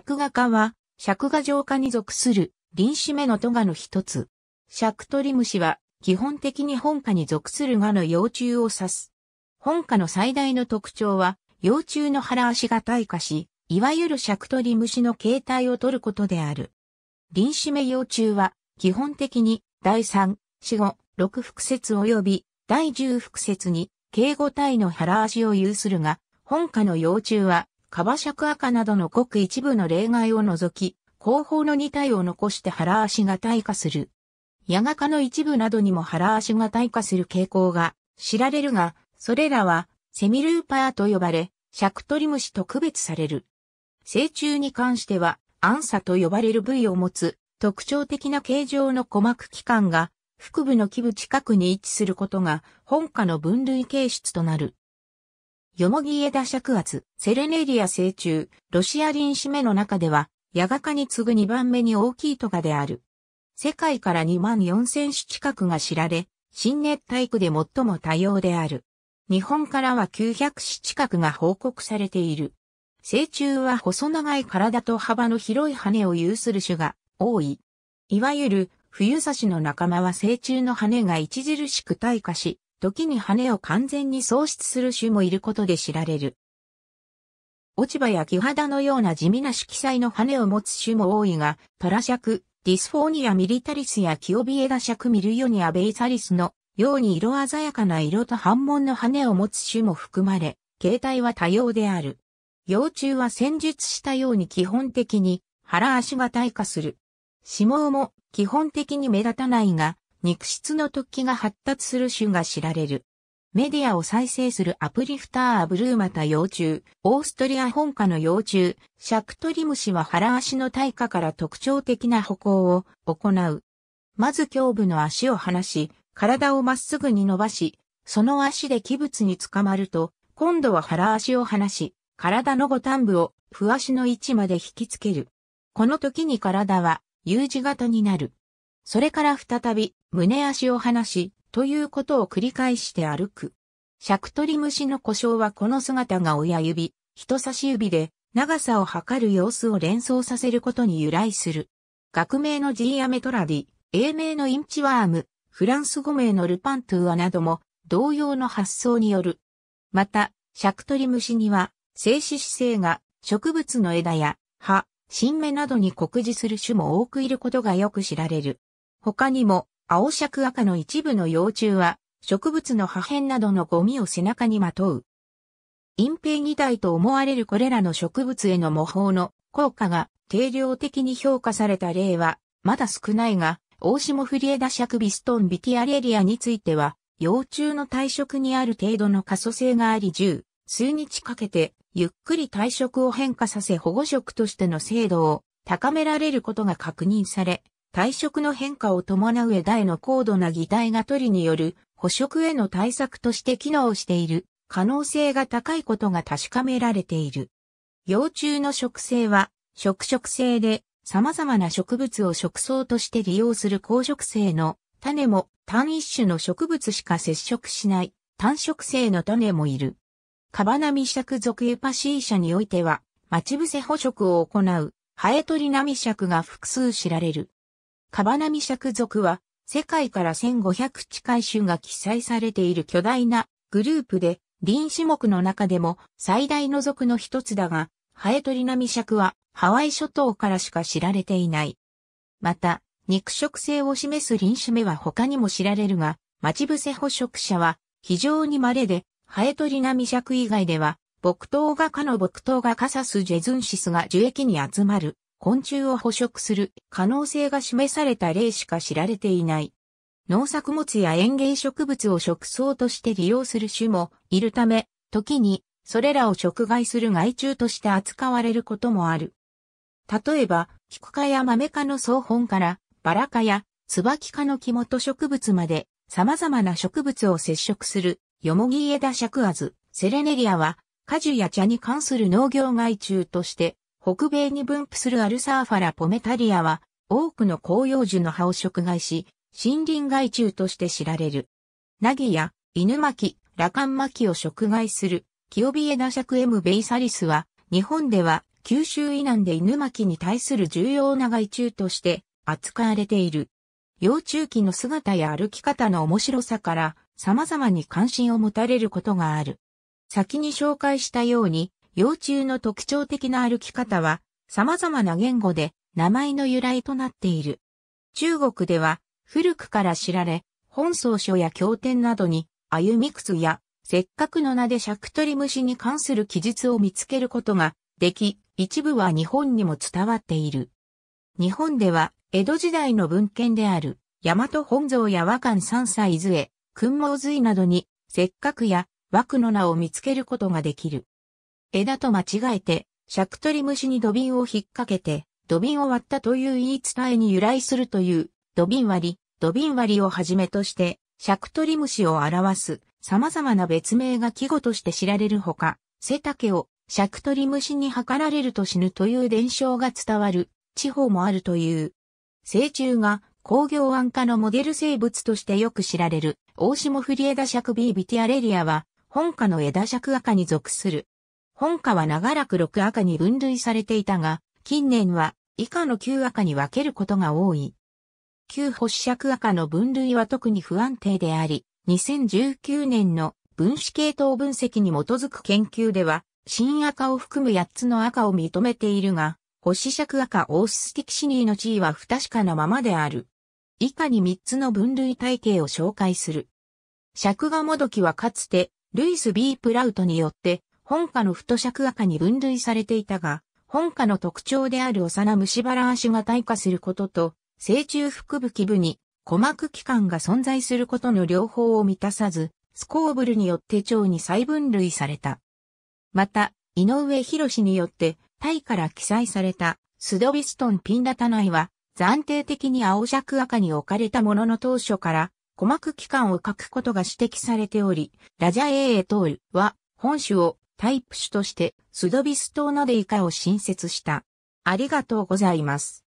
尺画家は、尺画上化に属する臨死目の都画の一つ。尺取り虫は、基本的に本家に属する画の幼虫を指す。本家の最大の特徴は、幼虫の腹足が退化し、いわゆる尺取り虫の形態を取ることである。臨死目幼虫は、基本的に、第3、4、5、6複節及び、第10複節に、敬語体の腹足を有するが、本家の幼虫は、カバシャクアカなどのごく一部の例外を除き、後方の2体を残して腹足が退化する。ヤガ科の一部などにも腹足が退化する傾向が知られるが、それらはセミルーパーと呼ばれ、シャクトリムシと区別される。成虫に関しては、アンサと呼ばれる部位を持つ特徴的な形状の鼓膜器官が腹部の基部近くに位置することが本科の分類形質となる。ヨモギ枝尺圧、セレネリア成虫、ロシアリンシメの中では、ヤガ科に次ぐ2番目に大きいトカである。世界から2万4000種近くが知られ、新熱帯区で最も多様である。日本からは900種近くが報告されている。成虫は細長い体と幅の広い羽を有する種が多い。いわゆる冬刺しの仲間は成虫の羽が著しく退化し、時に羽を完全に喪失する種もいることで知られる。落ち葉や木肌のような地味な色彩の羽を持つ種も多いが、パラ尺、ディスフォーニアミリタリスやキオビエダクミルヨニアベイサリスのように色鮮やかな色と反紋の羽を持つ種も含まれ、形態は多様である。幼虫は戦術したように基本的に腹足が退化する。死亡も基本的に目立たないが、肉質の突起が発達する種が知られる。メディアを再生するアプリフターアブルーマタ幼虫、オーストリア本科の幼虫、シャクトリムシは腹足の対価から特徴的な歩行を行う。まず胸部の足を離し、体をまっすぐに伸ばし、その足で器物につかまると、今度は腹足を離し、体の五端部を不足の位置まで引きつける。この時に体は U 字型になる。それから再び胸足を離し、ということを繰り返して歩く。シャクトリムシの故障はこの姿が親指、人差し指で長さを測る様子を連想させることに由来する。学名のジーアメトラディ、英名のインチワーム、フランス語名のルパントゥアなども同様の発想による。また、シャクトリムシには、静止姿勢が植物の枝や葉、新芽などに酷似する種も多くいることがよく知られる。他にも、青尺赤の一部の幼虫は、植物の破片などのゴミを背中にまとう。隠蔽擬態と思われるこれらの植物への模倣の効果が定量的に評価された例は、まだ少ないが、大下フリエダ釈ビストンビティアレリアについては、幼虫の退職にある程度の可塑性があり10、数日かけて、ゆっくり退職を変化させ保護色としての精度を高められることが確認され、体色の変化を伴う枝への高度な擬態が取りによる捕食への対策として機能している可能性が高いことが確かめられている。幼虫の植生は食食性で様々な植物を食草として利用する高食性の種も単一種の植物しか接触しない単食性の種もいる。カバナミシャク属エパシー社においては待ち伏せ捕食を行うハエトリナミシャクが複数知られる。カバナミシャク族は、世界から1500近い種が記載されている巨大なグループで、林種目の中でも最大の族の一つだが、ハエトリナミシャクはハワイ諸島からしか知られていない。また、肉食性を示す林種目は他にも知られるが、待ち伏せ捕食者は非常に稀で、ハエトリナミシャク以外では、木刀画科の木刀画カサスジェズンシスが樹液に集まる。昆虫を捕食する可能性が示された例しか知られていない。農作物や園芸植物を食草として利用する種もいるため、時にそれらを食害する害虫として扱われることもある。例えば、菊花科や豆科の草本からバラ科や椿科の木元植物まで様々な植物を接触するヨモギエダシャクアズ、セレネリアは果樹や茶に関する農業害虫として北米に分布するアルサーファラポメタリアは、多くの広葉樹の葉を食害し、森林害虫として知られる。ナギや、犬巻、ラカン巻を食害する、キオビエナシャクエムベイサリスは、日本では、九州以南で犬巻に対する重要な害虫として扱われている。幼虫期の姿や歩き方の面白さから、様々に関心を持たれることがある。先に紹介したように、幼虫の特徴的な歩き方は、様々な言語で名前の由来となっている。中国では、古くから知られ、本草書や経典などに、歩み靴や、せっかくの名で尺取り虫に関する記述を見つけることができ、一部は日本にも伝わっている。日本では、江戸時代の文献である、大和本草や和漢三歳図絵、君毛髄などに、せっかくや、枠の名を見つけることができる。枝と間違えて、シャクトリムシに土瓶を引っ掛けて、土瓶を割ったという言い伝えに由来するという、土瓶割り、土瓶割りをはじめとして、シャクトリムシを表す様々な別名が季語として知られるほか、背丈をシャクトリムシに測られると死ぬという伝承が伝わる地方もあるという。成虫が工業安化のモデル生物としてよく知られる大下フリエダシャクビービティアレリアは本科の枝シャク赤に属する本科は長らく6赤に分類されていたが、近年は以下の9赤に分けることが多い。旧発尺赤の分類は特に不安定であり、2019年の分子系統分析に基づく研究では、新赤を含む8つの赤を認めているが、星尺赤オースティキシニーの地位は不確かなままである。以下に3つの分類体系を紹介する。尺がもどきはかつて、ルイス・ B・ プラウトによって本科の太尺赤に分類されていたが、本科の特徴である幼虫バラ足が退化することと、成虫腹部基部に鼓膜器官が存在することの両方を満たさず、スコーブルによって腸に再分類された。また、井上博士によって、タイから記載されたスドビストンピンダタ内は、暫定的に青尺赤に置かれたものの当初から、鼓膜器官を書くことが指摘されており、ラジャエーエトールは、本種をタイプ種としてスドビス島のデ以下を新設した。ありがとうございます。